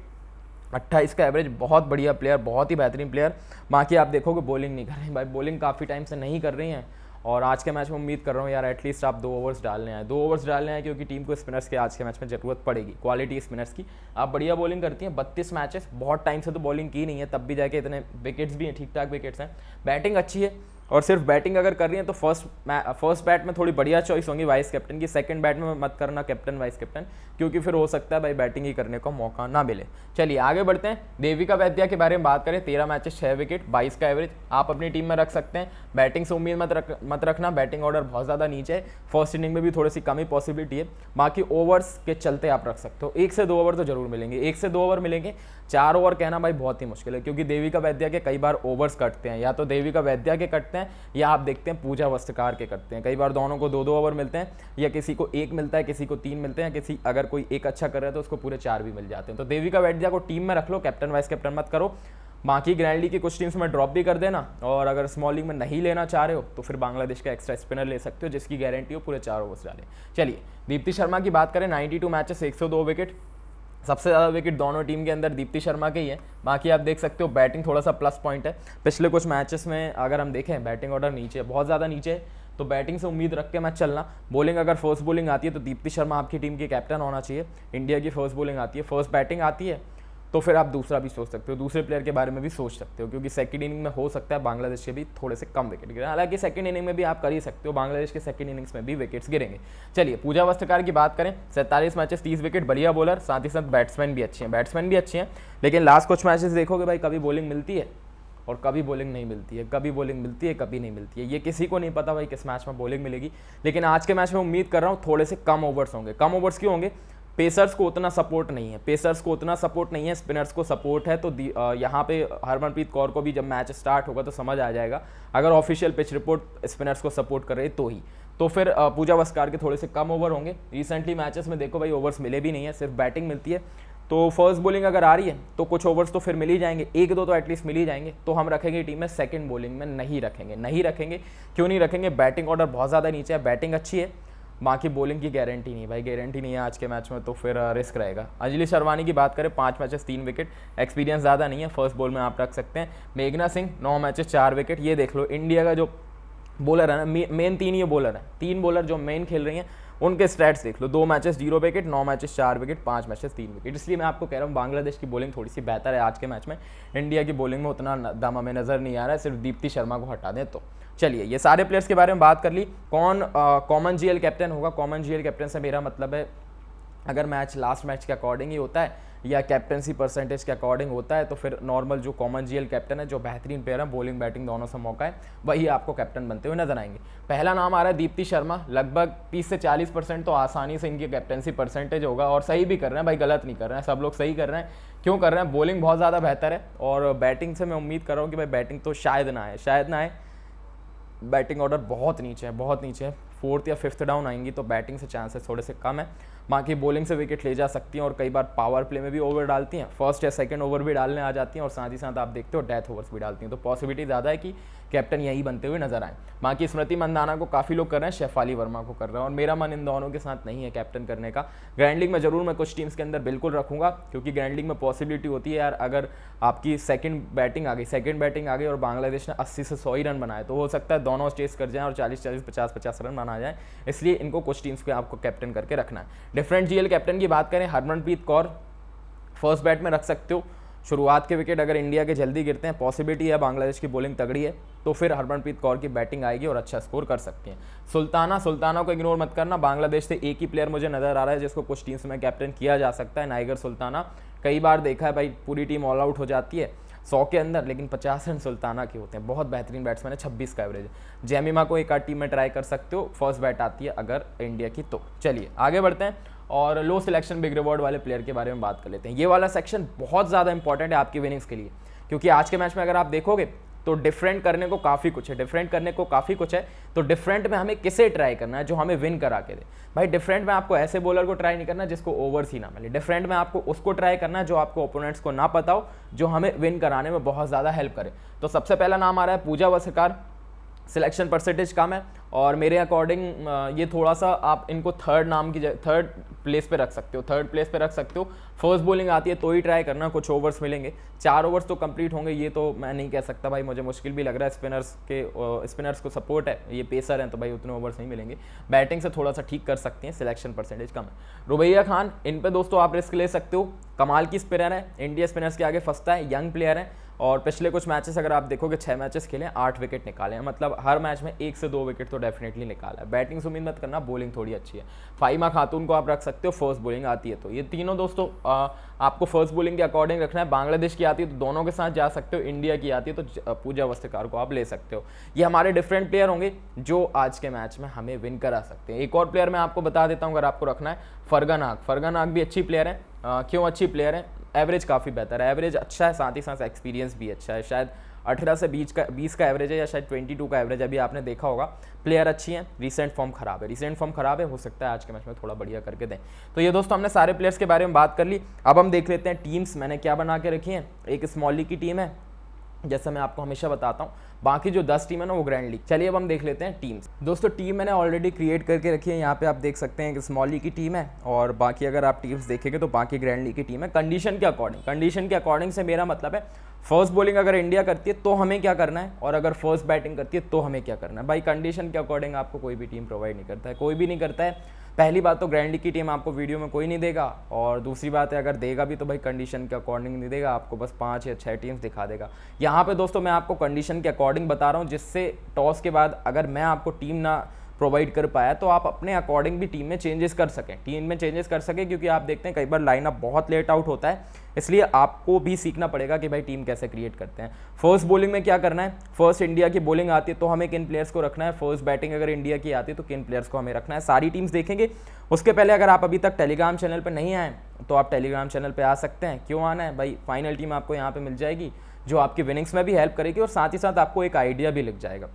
अट्ठाईस का एवरेज बहुत बढ़िया प्लेयर बहुत ही बेहतरीन प्लेयर बाकी आप देखोगे बॉलिंग नहीं कर रहे हैं भाई बॉलिंग काफ़ी टाइम से नहीं कर रही हैं और आज के मैच में उम्मीद कर रहा हूँ यार एटलीस्ट आप दो ओवर्स डालने आए दो ओवर्स डालने आए क्योंकि टीम को स्पिनर्स के आज के मैच में ज़रूरत पड़ेगी क्वालिटी स्पिनर्स की आप बढ़िया बॉलिंग करती हैं बत्तीस मैचेस बहुत टाइम से तो बॉलिंग की नहीं है तब भी जाके इतने विकेट्स भी हैं ठीक ठाक विकेट्स हैं बैटिंग अच्छी है और सिर्फ बैटिंग अगर कर रही हैं तो फर्स्ट फर्स्ट बैट में थोड़ी बढ़िया चॉइस होंगी वाइस कैप्टन की सेकंड बैट में मत करना कैप्टन वाइस कैप्टन क्योंकि फिर हो सकता है भाई बैटिंग ही करने का मौका ना मिले चलिए आगे बढ़ते हैं देविका वैद्या के बारे में बात करें तेरह मैचेस छः विकेट बाईस का एवरेज आप अपनी टीम में रख सकते हैं बैटिंग से उम्मीद मत रख मत रखना बैटिंग ऑर्डर बहुत ज़्यादा नीचे फर्स्ट इनिंग में भी थोड़ी सी कमी पॉसिबिलिटी है बाकी ओवर्स के चलते आप रख सकते हो एक से दो ओवर तो जरूर मिलेंगे एक से दो ओवर मिलेंगे चार ओवर कहना भाई बहुत ही मुश्किल है क्योंकि देवी का वैद्या के कई बार ओवर्स कटते हैं या तो देवी का वैद्या के कटते हैं या आप देखते हैं पूजा वस्त्रकार के कटते हैं कई बार दोनों को दो दो ओवर मिलते हैं या किसी को एक मिलता है किसी को तीन मिलते हैं किसी अगर कोई एक अच्छा कर रहा है तो उसको पूरे चार भी मिल जाते हैं तो देवी का वैद्या को टीम में रख लो कैप्टन वाइस कैप्टन मत करो बाकी ग्रैंड लीग की कुछ टीम्स में ड्रॉप भी कर देना और अगर स्मॉल लीग में नहीं लेना चाह रहे हो तो फिर बांग्लादेश का एक्स्ट्रा स्पिनर ले सकते हो जिसकी गारंटी हो पूरे चार ओवर्स डालें चलिए दीप्ति शर्मा की बात करें 92 मैचेस 102 विकेट सबसे ज़्यादा विकेट दोनों टीम के अंदर दीप्ति शर्मा के ही है बाकी आप देख सकते हो बैटिंग थोड़ा सा प्लस पॉइंट है पिछले कुछ मैचेस में अगर हम देखें बैटिंग ऑर्डर नीचे बहुत ज़्यादा नीचे है तो बैटिंग से उम्मीद रख के मैच चलना बॉलिंग अगर फर्स्ट बॉलिंग आती है तो दीप्ति शर्मा आपकी टीम के कैप्टन होना चाहिए इंडिया की फर्स्ट बॉलिंग आती है फर्स्ट बैटिंग आती है तो फिर आप दूसरा भी सोच सकते हो दूसरे प्लेयर के बारे में भी सोच सकते हो क्योंकि सेकंड इनिंग में हो सकता है बांग्लादेश के भी थोड़े से कम विकेट गिरे हालांकि सेकंड इनिंग में भी आप कर ही सकते हो बांग्लादेश के सेकंड इनिंग्स में भी विकेट्स गिरेंगे चलिए पूजा वस्त्रकार की बात करें सैंतालीस मैचेस तीस विकेट बढ़िया बॉलर साथ ही साथ बैट्समैन भी अच्छे हैं बैट्समैन भी अच्छे हैं लेकिन लास्ट कुछ मैचेस देखोगे भाई कभी बॉलिंग मिलती है और कभी बॉलिंग नहीं मिलती है कभी बॉलिंग मिलती है कभी नहीं मिलती है ये किसी को नहीं पता भाई किस मैच में बॉलिंग मिलेगी लेकिन आज के मैच में उम्मीद कर रहा हूँ थोड़े से कम ओवर्स होंगे कम ओवर्स क्यों होंगे पेसर्स को उतना सपोर्ट नहीं है पेसर्स को उतना सपोर्ट नहीं है स्पिनर्स को सपोर्ट है तो यहाँ पे हरमनप्रीत कौर को भी जब मैच स्टार्ट होगा तो समझ आ जाएगा अगर ऑफिशियल पिच रिपोर्ट स्पिनर्स को सपोर्ट कर रही तो ही तो फिर पूजा वस्कार के थोड़े से कम ओवर होंगे रिसेंटली मैचेस में देखो भाई ओवर्स मिले भी नहीं है सिर्फ बैटिंग मिलती है तो फर्स्ट बॉलिंग अगर आ रही है तो कुछ ओवर्स तो फिर मिल ही जाएंगे एक दो तो एटलीस्ट मिल ही जाएंगे तो हम रखेंगे टीम में सेकंड बॉलिंग में नहीं रखेंगे नहीं रखेंगे क्यों नहीं रखेंगे बैटिंग ऑर्डर बहुत ज़्यादा नीचे है बैटिंग अच्छी है बाकी बॉलिंग की गारंटी नहीं भाई गारंटी नहीं है आज के मैच में तो फिर रिस्क uh, रहेगा अंजलि शर्वानी की बात करें पाँच मैचेस तीन विकेट एक्सपीरियंस ज़्यादा नहीं है फर्स्ट बॉल में आप रख सकते हैं मेघना सिंह नौ मैचेस चार विकेट ये देख लो इंडिया का जो बॉलर है ना मेन तीन ही बॉलर है तीन बॉलर जो मेन खेल रही हैं उनके स्टैट्स देख लो दो मैचेस जीरो विकेट नौ मैचेस चार विकेट पांच मैचेस तीन विकेट इसलिए मैं आपको कह रहा हूँ बांग्लादेश की बॉलिंग थोड़ी सी बेहतर है आज के मैच में इंडिया की बॉलिंग में उतना दम हमें नज़र नहीं आ रहा है सिर्फ दीप्ति शर्मा को हटा दें तो चलिए ये सारे प्लेयर्स के बारे में बात कर ली कौन कॉमन जीएल कैप्टन होगा कॉमन जीएल कैप्टन से मेरा मतलब है अगर मैच लास्ट मैच के अकॉर्डिंग ही होता है या कैप्टनसी परसेंटेज के अकॉर्डिंग होता है तो फिर नॉर्मल जो कॉमन जीएल कैप्टन है जो बेहतरीन प्लेयर है बॉलिंग बैटिंग दोनों से मौका है वही आपको कैप्टन बनते हुए नजर आएंगे पहला नाम आ रहा है दीप्ति शर्मा लगभग तीस से चालीस परसेंट तो आसानी से इनकी कैप्टनसी परसेंटेज होगा और सही भी कर रहे हैं भाई गलत नहीं कर रहे हैं सब लोग सही कर रहे हैं क्यों कर रहे हैं बॉलिंग बहुत ज़्यादा बेहतर है और बैटिंग से मैं उम्मीद कर रहा हूँ कि भाई बैटिंग तो शायद ना आए शायद ना आए बैटिंग ऑर्डर बहुत नीचे है बहुत नीचे है फोर्थ या फिफ्थ डाउन आएंगी तो बैटिंग से चांसेस थोड़े से कम है बाकी बॉलिंग से विकेट ले जा सकती हैं और कई बार पावर प्ले में भी ओवर डालती हैं फर्स्ट या सेकेंड ओवर भी डालने आ जाती हैं और साथ ही साथ आप देखते हो डेथ ओवर्स भी डालती हैं तो पॉसिबिलिटी ज़्यादा है कि कैप्टन यही बनते हुए नजर आए बाकी स्मृति मंदाना को काफ़ी लोग कर रहे हैं शेफाली वर्मा को कर रहे हैं और मेरा मन इन दोनों के साथ नहीं है कैप्टन करने का ग्रैंड लीग में ज़रूर मैं कुछ टीम्स के अंदर बिल्कुल रखूंगा क्योंकि ग्रैंड लीग में पॉसिबिलिटी होती है यार अगर आपकी सेकंड बैटिंग आ गई सेकंड बैटिंग आ गई और बांग्लादेश ने अस्सी से सौ ही रन बनाए तो हो सकता है दोनों स्टेज कर जाए और चालीस चालीस पचास पचास रन बना जाए इसलिए इनको कुछ टीम्स को आपको कैप्टन करके रखना है डिफरेंट जीएल कैप्टन की बात करें हरमनप्रीत कौर फर्स्ट बैट में रख सकते हो शुरुआत के विकेट अगर इंडिया के जल्दी गिरते हैं पॉसिबिलिटी है बांग्लादेश की बॉलिंग तगड़ी है तो फिर हरमनप्रीत कौर की बैटिंग आएगी और अच्छा स्कोर कर सकते हैं सुल्ताना सुल्ताना को इग्नोर मत करना बांग्लादेश से एक ही प्लेयर मुझे नज़र आ रहा है जिसको कुछ टीम्स में कैप्टन किया जा सकता है नाइगर सुल्ताना कई बार देखा है भाई पूरी टीम ऑल आउट हो जाती है सौ के अंदर लेकिन पचास रन सुल्ताना के होते हैं बहुत बेहतरीन बैट्समैन है छब्बीस का एवरेज जैमिमा को एक आठ टीम में ट्राई कर सकते हो फर्स्ट बैट आती है अगर इंडिया की तो चलिए आगे बढ़ते हैं और लो सिलेक्शन बिग रिवॉर्ड वाले प्लेयर के बारे में बात कर लेते हैं ये वाला सेक्शन बहुत ज़्यादा इंपॉर्टेंट है आपकी विनिंग्स के लिए क्योंकि आज के मैच में अगर आप देखोगे तो डिफरेंट करने को काफ़ी कुछ है डिफरेंट करने को काफ़ी कुछ है तो डिफरेंट में हमें किसे ट्राई करना है जो हमें विन करा के दे भाई डिफरेंट में आपको ऐसे बॉलर को ट्राई नहीं करना जिसको ओवर्स ही ना मिले डिफरेंट में आपको उसको ट्राई करना है जो आपको ओपोनेंट्स को ना पता हो जो हमें विन कराने में बहुत ज़्यादा हेल्प करे तो सबसे पहला नाम आ रहा है पूजा वसकार सिलेक्शन परसेंटेज कम है और मेरे अकॉर्डिंग ये थोड़ा सा आप इनको थर्ड नाम की थर्ड प्लेस पे रख सकते हो थर्ड प्लेस पे रख सकते हो फर्स्ट बॉलिंग आती है तो ही ट्राई करना कुछ ओवर्स मिलेंगे चार ओवर्स तो कंप्लीट होंगे ये तो मैं नहीं कह सकता भाई मुझे मुश्किल भी लग रहा है स्पिनर्स के स्पिनर्स को सपोर्ट है ये पेसर हैं तो भाई उतने ओवर्स नहीं मिलेंगे बैटिंग से थोड़ा सा ठीक कर सकते हैं सिलेक्शन परसेंटेज कम है रुबैया खान इन पर दोस्तों आप रिस्क ले सकते हो कमाल की स्पिनर है इंडिया स्पिनर्स के आगे फंसता है यंग प्लेयर है और पिछले कुछ मैचेस अगर आप देखोगे छः मैचेस खेले आठ विकेट निकाले हैं मतलब हर मैच में एक से दो विकेट तो डेफिनेटली निकाला है बैटिंग से उम्मीद मत करना बॉलिंग थोड़ी अच्छी है फाइमा खातून को आप रख सकते हो फर्स्ट बॉलिंग आती है तो ये तीनों दोस्तों आ, आपको फर्स्ट बॉलिंग के अकॉर्डिंग रखना है बांग्लादेश की आती है तो दोनों के साथ जा सकते हो इंडिया की आती है तो पूजा वस्त्रकार को आप ले सकते हो ये हमारे डिफरेंट प्लेयर होंगे जो आज के मैच में हमें विन करा सकते हैं एक और प्लेयर मैं आपको बता देता हूँ अगर आपको रखना है फरगन आग फरगन आग भी अच्छी प्लेयर है क्यों अच्छी प्लेयर है एवरेज काफ़ी बेहतर है एवरेज अच्छा है साथ ही साथ एक्सपीरियंस भी अच्छा है शायद अठारह से बीस का बीस का एवरेज है या शायद ट्वेंटी टू का एवरेज अभी आपने देखा होगा प्लेयर अच्छी हैं रिसेंट फॉर्म खराब है रिसेंट फॉर्म खराब है हो सकता है आज के मैच में थोड़ा बढ़िया करके दें तो ये दोस्तों हमने सारे प्लेयर्स के बारे में बात कर ली अब हम देख लेते हैं टीम्स मैंने क्या बना के रखी हैं एक स्मॉल लीग की टीम है जैसे मैं आपको हमेशा बताता हूँ बाकी जो दस टीम है ना वो ग्रैंड लीग चलिए अब हम देख लेते हैं टीम्स दोस्तों टीम मैंने ऑलरेडी क्रिएट करके रखी है यहाँ पे आप देख सकते हैं कि स्मॉल लीग की टीम है और बाकी अगर आप टीम्स देखेंगे तो बाकी ग्रैंड लीग की टीम है कंडीशन के अकॉर्डिंग कंडीशन के अकॉर्डिंग से मेरा मतलब है फर्स्ट बॉलिंग अगर इंडिया करती है तो हमें क्या करना है और अगर फर्स्ट बैटिंग करती है तो हमें क्या करना है भाई कंडीशन के अकॉर्डिंग आपको कोई भी टीम प्रोवाइड नहीं करता है कोई भी नहीं करता है पहली बात तो ग्रैंडी की टीम आपको वीडियो में कोई नहीं देगा और दूसरी बात है अगर देगा भी तो भाई कंडीशन के अकॉर्डिंग नहीं देगा आपको बस पाँच या छः टीम्स दिखा देगा यहाँ पे दोस्तों मैं आपको कंडीशन के अकॉर्डिंग बता रहा हूँ जिससे टॉस के बाद अगर मैं आपको टीम ना प्रोवाइड कर पाया तो आप अपने अकॉर्डिंग भी टीम में चेंजेस कर सकें टीम में चेंजेस कर सकें क्योंकि आप देखते हैं कई बार लाइनअप बहुत लेट आउट होता है इसलिए आपको भी सीखना पड़ेगा कि भाई टीम कैसे क्रिएट करते हैं फर्स्ट बॉलिंग में क्या करना है फर्स्ट इंडिया की बॉलिंग आती है तो हमें किन प्लेयर्स को रखना है फर्स्ट बैटिंग अगर इंडिया की आती है तो किन प्लेयर्स को हमें रखना है सारी टीम्स देखेंगे उसके पहले अगर आप अभी तक टेलीग्राम चैनल पर नहीं आए तो आप टेलीग्राम चैनल पर आ सकते हैं क्यों आना है भाई फाइनल टीम आपको यहाँ पर मिल जाएगी जो आपकी विनिंग्स में भी हेल्प करेगी और साथ ही साथ आपको एक आइडिया भी लग जाएगा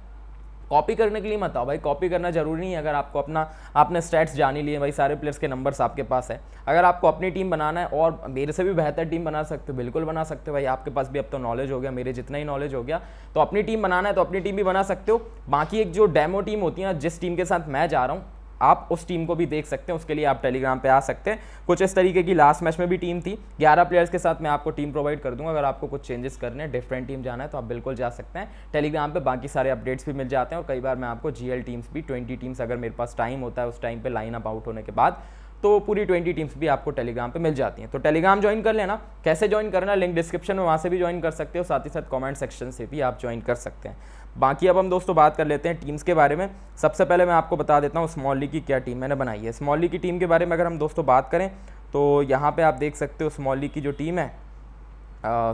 कॉपी करने के लिए मत आओ भाई कॉपी करना जरूरी नहीं है अगर आपको अपना आपने स्टैट्स जानी लिए भाई सारे प्लेयर्स के नंबर्स आपके पास है अगर आपको अपनी टीम बनाना है और मेरे से भी बेहतर टीम बना सकते हो बिल्कुल बना सकते हो भाई आपके पास भी अब तो नॉलेज हो गया मेरे जितना ही नॉलेज हो गया तो अपनी टीम बनाना है तो अपनी टीम भी बना सकते हो बाकी एक जो डेमो टीम होती है जिस टीम के साथ मैं जा रहा हूँ आप उस टीम को भी देख सकते हैं उसके लिए आप टेलीग्राम पे आ सकते हैं कुछ इस तरीके की लास्ट मैच में भी टीम थी 11 प्लेयर्स के साथ मैं आपको टीम प्रोवाइड कर दूंगा अगर आपको कुछ चेंजेस करने हैं डिफरेंट टीम जाना है तो आप बिल्कुल जा सकते हैं टेलीग्राम पर बाकी सारे अपडेट्स भी मिल जाते हैं और कई बार मैं आपको जी टीम्स भी ट्वेंटी टीम्स अगर मेरे पास टाइम होता है उस टाइम पर लाइन अप आउट होने के बाद तो पूरी ट्वेंटी टीम्स भी आपको टेलीग्राम पे मिल जाती हैं तो टेलीग्राम ज्वाइन कर लेना कैसे ज्वाइन करना लिंक डिस्क्रिप्शन में वहाँ से भी ज्वाइन कर सकते हो साथ ही साथ कमेंट सेक्शन से भी आप ज्वाइन कर सकते हैं बाकी अब हम दोस्तों बात कर लेते हैं टीम्स के बारे में सबसे पहले मैं आपको बता देता हूँ स्मॉल लीग की क्या टीम मैंने बनाई है स्मॉल लीग की टीम के बारे में अगर हम दोस्तों बात करें तो यहाँ पर आप देख सकते हो स्मॉल लीग की जो टीम है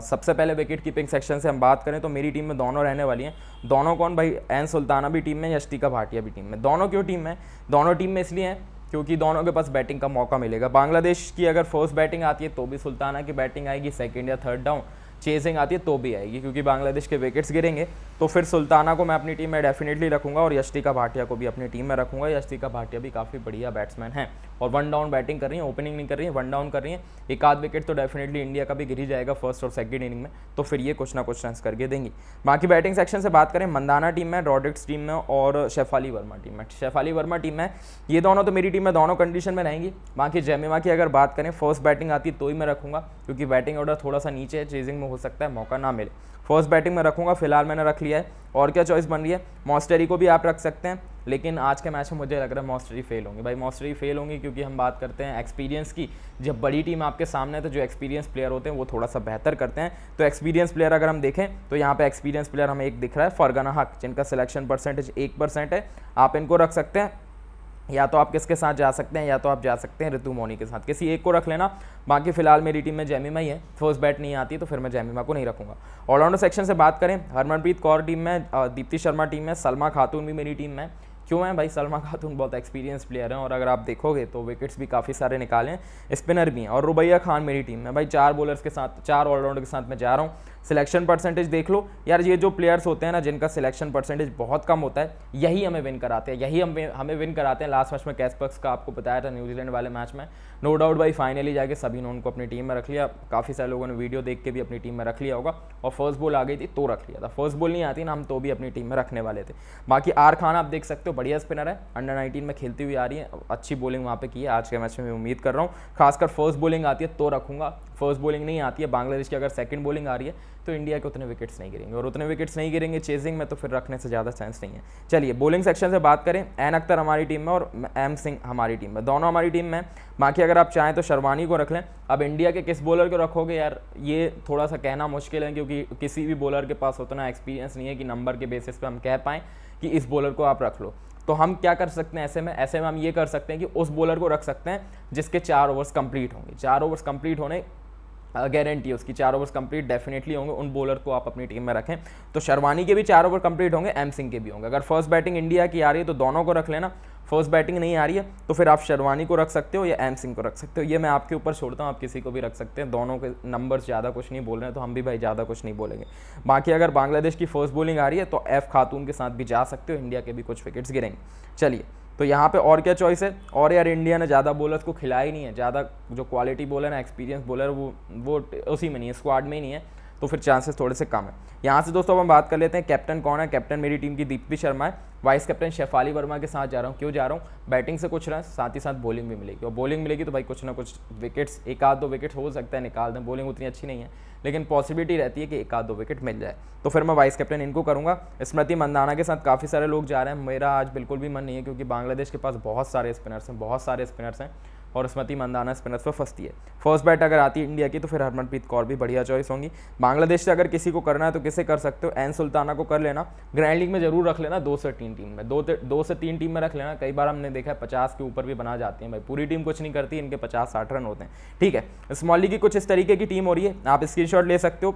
सबसे पहले विकेट कीपिंग सेक्शन से हम बात करें तो मेरी टीम में दोनों रहने वाली हैं दोनों कौन भाई एन सुल्ताना भी टीम में यशतिका भाटिया भी टीम में दोनों क्यों टीम में दोनों टीम में इसलिए हैं क्योंकि दोनों के पास बैटिंग का मौका मिलेगा बांग्लादेश की अगर फर्स्ट बैटिंग आती है तो भी सुल्ताना की बैटिंग आएगी सेकेंड या थर्ड डाउन चेजिंग आती है तो भी आएगी क्योंकि बांग्लादेश के विकेट्स गिरेंगे तो फिर सुल्ताना को मैं अपनी टीम में डेफिनेटली रखूंगा और यशिका भाटिया को भी अपनी टीम में रखूंगा यश्तिका भाटिया भी काफ़ी बढ़िया बैट्समैन है और वन डाउन बैटिंग कर रही है ओपनिंग नहीं कर रही है वन डाउन कर रही है एक आध विकेट तो डेफिनेटली इंडिया का भी गिरी जाएगा फर्स्ट और सेकेंड इनिंग में तो फिर ये कुछ ना कुछ रन करके देंगी बाकी बैटिंग सेक्शन से बात करें मंदाना टीम में रॉड्रिक्स टीम में और शेफाली वर्मा टीम में शेफाली वर्मा टीम में ये दोनों तो मेरी टीम में दोनों कंडीशन में रहेंगी बाकी जेमिमा की अगर बात करें फर्स्ट बैटिंग आती तो ही मैं रखूँगा क्योंकि बैटिंग ऑर्डर थोड़ा सा नीचे है चेजिंग में हो सकता है मौका ना मिले फर्स्ट बैटिंग में रखूँगा फिलहाल मैंने रख लिया है और क्या चॉइस बन रही है मॉस्टरी को भी आप रख सकते हैं लेकिन आज के मैच में मुझे लग रहा है मॉस्टरी फेल होंगी भाई मॉस्टरी फेल होंगी क्योंकि हम बात करते हैं एक्सपीरियंस की जब बड़ी टीम आपके सामने है तो जो एक्सपीरियंस प्लेयर होते हैं वो थोड़ा सा बेहतर करते हैं तो एक्सपीरियंस प्लेयर अगर हम देखें तो यहाँ पे एक्सपीरियंस प्लेयर हमें एक दिख रहा है फरगना हक जिनका सिलेक्शन परसेंटेज एक परसेंट है आप इनको रख सकते हैं या तो आप किसके साथ जा सकते हैं या तो आप जा सकते हैं ऋतु मोनी के साथ किसी एक को रख लेना बाकी फिलहाल मेरी टीम में जैमिमा ही है फर्स्ट बैट नहीं आती तो फिर मैं जैमिमा को नहीं रखूंगा ऑलराउंडर सेक्शन से बात करें हरमनप्रीत कौर टीम में दीप्ति शर्मा टीम में सलमा खातून भी मेरी टीम में क्यों है भाई सलमा खातून बहुत एक्सपीरियंस प्लेयर हैं और अगर आप देखोगे तो विकेट्स भी काफ़ी सारे निकाले स्पिनर भी हैं और रुबैया खान मेरी टीम में भाई चार बॉलर्स के साथ चार ऑलराउंडर के साथ मैं जा रहा हूँ सिलेक्शन परसेंटेज देख लो यार ये जो प्लेयर्स होते हैं ना जिनका सिलेक्शन परसेंटेज बहुत कम होता है यही हमें विन कराते हैं यही हम हमें विन कराते हैं लास्ट मैच में कैसपक्स का आपको बताया था न्यूजीलैंड वाले मैच में नो डाउट भाई फाइनली जाके सभी ने उनको अपनी टीम में रख लिया काफ़ी सारे लोगों ने वीडियो देख के भी अपनी टीम में रख लिया होगा और फर्स्ट बॉल आ गई थी तो रख लिया था फर्स्ट बॉल नहीं आती ना हम तो भी अपनी टीम में रखने वाले थे बाकी आर खान आप देख सकते हो बढ़िया स्पिनर है अंडर नाइनटीन में खेलती हुई आ रही है अच्छी बॉलिंग वहाँ पर की है आज के मैच में उम्मीद कर रहा हूँ खासकर फर्स्ट बॉलिंग आती है तो रखूँगा फर्स्ट बॉलिंग नहीं आती है बांग्लादेश की अगर सेकंड बॉलिंग आ रही है तो इंडिया के उतने विकेट्स नहीं गिरेंगे और उतने विकेट्स नहीं गिरेंगे चेजिंग में तो फिर रखने से ज़्यादा चांस नहीं है चलिए बॉलिंग सेक्शन से बात करें एन अख्तर हमारी टीम में और एम सिंह हमारी टीम में दोनों हमारी टीम में बाकी अगर आप चाहें तो शर्वानी को रख लें अब इंडिया के किस बॉलर को रखोगे यार ये थोड़ा सा कहना मुश्किल है क्योंकि किसी भी बॉलर के पास उतना एक्सपीरियंस नहीं है कि नंबर के बेसिस पर हम कह पाएँ कि इस बॉलर को आप रख लो तो हम क्या कर सकते हैं ऐसे में ऐसे में हम ये कर सकते हैं कि उस बॉलर को रख सकते हैं जिसके चार ओवर्स कंप्लीट होंगे चार ओवर्स कंप्लीट होने गारंटी है उसकी चार ओवर्स कंप्लीट डेफिनेटली होंगे उन बॉलर को आप अपनी टीम में रखें तो शर्वानी के भी चार ओवर कंप्लीट होंगे एम सिंह के भी होंगे अगर फर्स्ट बैटिंग इंडिया की आ रही है तो दोनों को रख लेना फर्स्ट बैटिंग नहीं आ रही है तो फिर आप शर्वानी को रख सकते हो या एम सिंह को रख सकते हो ये मैं आपके ऊपर छोड़ता हूँ आप किसी को भी रख सकते हैं दोनों के नंबर्स ज़्यादा कुछ नहीं बोल रहे हैं तो हम भी भाई ज़्यादा कुछ नहीं बोलेंगे बाकी अगर बांग्लादेश की फर्स्ट बॉलिंग आ रही है तो एफ़ खातून के साथ भी जा सकते हो इंडिया के भी कुछ विकेट्स गिरेंगे चलिए तो यहाँ पे और क्या चॉइस है और यार इंडिया ने ज़्यादा बॉलर्स को खिलाया ही नहीं है ज़्यादा जो क्वालिटी बॉलर है एक्सपीरियंस बॉलर वो वो उसी में नहीं है स्क्वाड में ही नहीं है तो फिर चांसेस थोड़े से कम है यहाँ से दोस्तों अब हम बात कर लेते हैं कैप्टन कौन है कैप्टन मेरी टीम की दीप्ति शर्मा है वाइस कैप्टन शेफाली वर्मा के साथ जा रहा हूँ क्यों जा रहा हूँ बैटिंग से कुछ रन साथ ही साथ बॉलिंग भी मिलेगी और बॉलिंग मिलेगी तो भाई कुछ ना कुछ विकेट्स एक आध दो विकेट हो सकता है निकाल दें बॉलिंग उतनी अच्छी नहीं है लेकिन पॉसिबिलिटी रहती है कि एक आध दो विकेट मिल जाए तो फिर मैं वाइस कैप्टन इनको करूँगा स्मृति मंदाना के साथ काफ़ी सारे लोग जा रहे हैं मेरा आज बिल्कुल भी मन नहीं है क्योंकि बांग्लादेश के पास बहुत सारे स्पिनर्स हैं बहुत सारे स्पिनर्स हैं और स्मृति मंदाना स्पिनर्स पर फंसती है फर्स्ट बैट अगर आती है इंडिया की तो फिर हरमनप्रीत कौर भी बढ़िया चॉइस होंगी बांग्लादेश से अगर किसी को करना है तो किसे कर सकते हो एन सुल्ताना को कर लेना ग्रैंड लीग में जरूर रख लेना दो से तीन टीम में दो दो से तीन टीम में रख लेना कई बार हमने देखा है पचास के ऊपर भी बना जाती है भाई पूरी टीम कुछ नहीं करती इनके पचास साठ रन होते हैं ठीक है स्मॉल लीग की कुछ इस तरीके की टीम हो रही है आप स्क्रीन ले सकते हो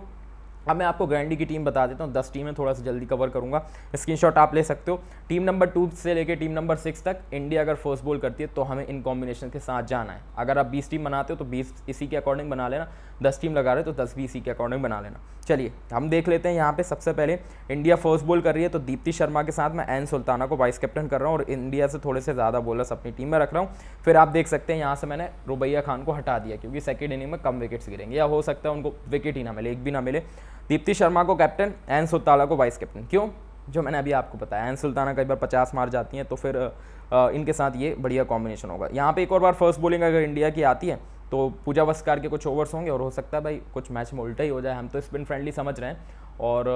अब मैं आपको ग्रैंडी की टीम बता देता हूँ दस टीमें थोड़ा सा जल्दी कवर करूँगा स्क्रीनशॉट आप ले सकते हो टीम नंबर टू से लेकर टीम नंबर सिक्स तक इंडिया अगर फर्स्ट बॉल करती है तो हमें इन कॉम्बिनेशन के साथ जाना है अगर आप बीस टीम बनाते हो तो बीस इसी के अकॉर्डिंग बना लेना दस टीम लगा रहे हो तो दस भी इसी के अकॉर्डिंग बना लेना चलिए हम देख लेते हैं यहाँ पे सबसे पहले इंडिया फर्स्ट बॉल कर रही है तो दीप्ति शर्मा के साथ मैं एन सुल्ताना को वाइस कैप्टन कर रहा हूँ और इंडिया से थोड़े से ज़्यादा बॉलर्स अपनी टीम में रख रहा हूँ फिर आप देख सकते हैं यहाँ से मैंने रुबैया खान को हटा दिया क्योंकि सेकेंड इनिंग में कम विकेट्स गिरेंगे या हो सकता है उनको विकेट ही ना मिले एक भी ना मिले दीप्ति शर्मा को कैप्टन एन सुल्ताना को वाइस कैप्टन क्यों जो मैंने अभी आपको बताया एन सुल्ताना कई बार पचास मार जाती हैं तो फिर इनके साथ ये बढ़िया कॉम्बिनेशन होगा यहाँ पे एक और बार फर्स्ट बॉलिंग अगर इंडिया की आती है तो पूजा वस्कार के कुछ ओवर्स होंगे और हो सकता है भाई कुछ मैच में उल्टा ही हो जाए हम तो स्पिन फ्रेंडली समझ रहे हैं और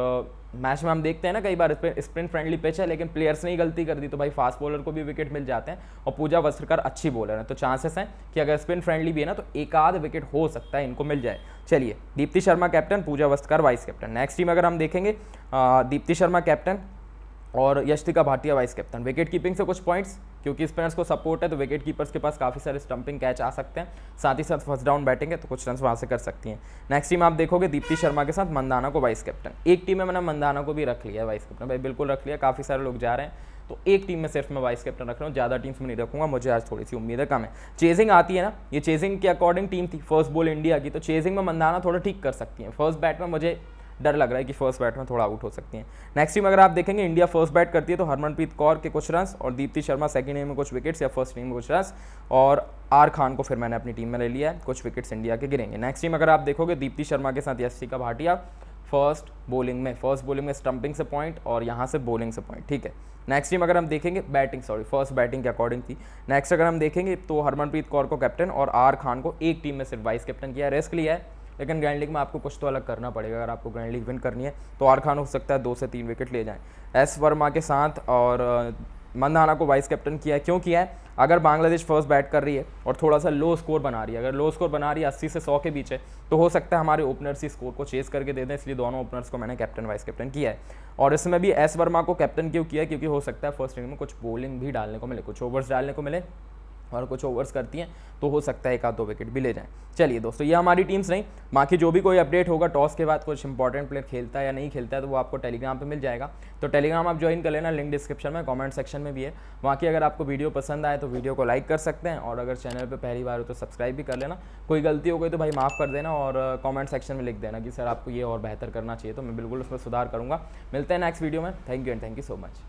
मैच में हम देखते हैं ना कई बार स्प्रिंट फ्रेंडली पिच है लेकिन प्लेयर्स ने ही गलती कर दी तो भाई फास्ट बॉलर को भी विकेट मिल जाते हैं और पूजा वस्त्रकर अच्छी बॉलर है तो चांसेस हैं कि अगर स्पिन फ्रेंडली भी है ना तो एक आध विकेट हो सकता है इनको मिल जाए चलिए Deepti Sharma captain Pooja Vastrakar vice captain next team अगर हम देखेंगे दीप्ति शर्मा कैप्टन और Yastika Bhatia vice captain wicket keeping से कुछ पॉइंट्स क्योंकि स्पिनर्स को सपोर्ट है तो विकेट कीपर्स के पास काफ़ी सारे स्टंपिंग कैच आ सकते हैं साथ ही साथ फर्स्ट डाउन बैटिंग है तो कुछ रन वहाँ से कर सकती हैं नेक्स्ट टीम आप देखोगे दीप्ति शर्मा के साथ मंदाना को वाइस कैप्टन एक टीम में मैंने मंदाना को भी रख लिया है वाइस कैप्टन भाई बिल्कुल रख लिया काफ़ी सारे लोग जा रहे हैं तो एक टीम में सिर्फ मैं वाइस कैप्टन रख रहा हूँ ज़्यादा टीम्स में नहीं रखूंगा मुझे आज थोड़ी सी उम्मीद है कम है चेजिंग आती है ना ये चेजिंग के अकॉर्डिंग टीम थी फर्स्ट बॉल इंडिया की तो चेजिंग में मंदाना थोड़ा ठीक कर सकती है फर्स्ट बैट में मुझे डर लग रहा है कि फर्स्ट बैट में थोड़ा आउट हो सकती हैं नेक्स्ट टीम अगर आप देखेंगे इंडिया फर्स्ट बैट करती है तो हरमनप्रीत कौर के कुछ रन और दीप्ति शर्मा सेकेंड इनिंग में कुछ विकेट्स या फर्स्ट इनिंग में कुछ रन और आर खान को फिर मैंने अपनी टीम में ले लिया है कुछ विकेट्स इंडिया के गिरेंगे नेक्स्ट टीम अगर आप देखोगे दीप्ति शर्मा के साथ यशिका भाटिया फर्स्ट बॉलिंग में फर्स्ट बॉलिंग में स्टंपिंग से पॉइंट और यहाँ से बॉलिंग से पॉइंट ठीक है नेक्स्ट टीम अगर हम देखेंगे बैटिंग सॉरी फर्स्ट बैटिंग के अकॉर्डिंग थी नेक्स्ट अगर हम देखेंगे तो हरमनप्रीत कौर को कैप्टन और आर खान को एक टीम में सिर्फ वाइस कैप्टन किया रिस्क लिया है लेकिन ग्रैंड लीग में आपको कुछ तो अलग करना पड़ेगा अगर आपको ग्रैंड लीग विन करनी है तो आर खान हो सकता है दो से तीन विकेट ले जाएँ एस वर्मा के साथ और मंदाना को वाइस कैप्टन किया है क्यों किया है अगर बांग्लादेश फर्स्ट बैट कर रही है और थोड़ा सा लो स्कोर बना रही है अगर लो स्कोर बना रही है अस्सी से सौ के बीच है तो हो सकता है हमारे ओपनर्स ही स्कोर को चेस करके दे दें इसलिए दोनों ओपनर्स को मैंने कैप्टन वाइस कैप्टन किया है और इसमें भी एस वर्मा को कैप्टन क्यों किया क्योंकि हो सकता है फर्स्ट इनिंग में कुछ बॉलिंग भी डालने को मिले कुछ ओवर्स डालने को मिले और कुछ ओवर्स करती हैं तो हो सकता है एक आध दो विकेट भी ले जाएं चलिए दोस्तों ये हमारी टीम्स नहीं बाकी जो भी कोई अपडेट होगा टॉस के बाद कुछ इंपॉर्टेंट प्लेयर खेलता है या नहीं खेलता है तो वो आपको टेलीग्राम पर मिल जाएगा तो टेलीग्राम आप ज्वाइन कर लेना लिंक डिस्क्रिप्शन में कॉमेंट सेक्शन में भी है वहाँ की अगर आपको वीडियो पसंद आए तो वीडियो को लाइक कर सकते हैं और अगर चैनल पर पहली बार हो तो सब्सक्राइब भी कर लेना कोई गलती हो गई तो भाई माफ़ कर देना और कॉमेंट सेक्शन में लिख देना कि सर आपको ये और बेहतर करना चाहिए तो मैं बिल्कुल उस पर सुधार करूँगा मिलते हैं नेक्स्ट वीडियो में thank you and thank you so much